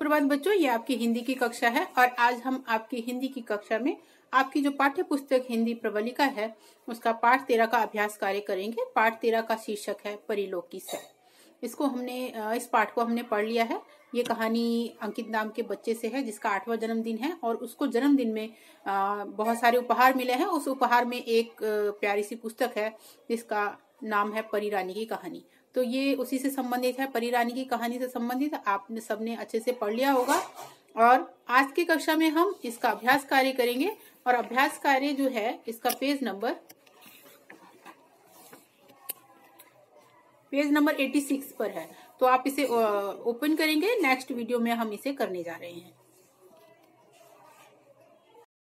सुप्रभात बच्चों ये आपकी हिंदी की कक्षा है और आज हम आपकी हिंदी की कक्षा में आपकी जो पाठ्य पुस्तक हिंदी प्रबलिका है उसका पाठ तेरह का अभ्यास कार्य करेंगे पाठ तेरह का शीर्षक है की से इसको हमने इस पाठ को हमने पढ़ लिया है ये कहानी अंकित नाम के बच्चे से है जिसका आठवां जन्मदिन है और उसको जन्मदिन में बहुत सारे उपहार मिले हैं उस उपहार में एक प्यारी सी पुस्तक है जिसका नाम है परी रानी की कहानी तो ये उसी से संबंधित है परी रानी की कहानी से संबंधित आपने सबने अच्छे से पढ़ लिया होगा और आज की कक्षा में हम इसका अभ्यास कार्य करेंगे और अभ्यास कार्य जो है इसका पेज नंबर पेज नंबर 86 पर है तो आप इसे ओपन करेंगे नेक्स्ट वीडियो में हम इसे करने जा रहे हैं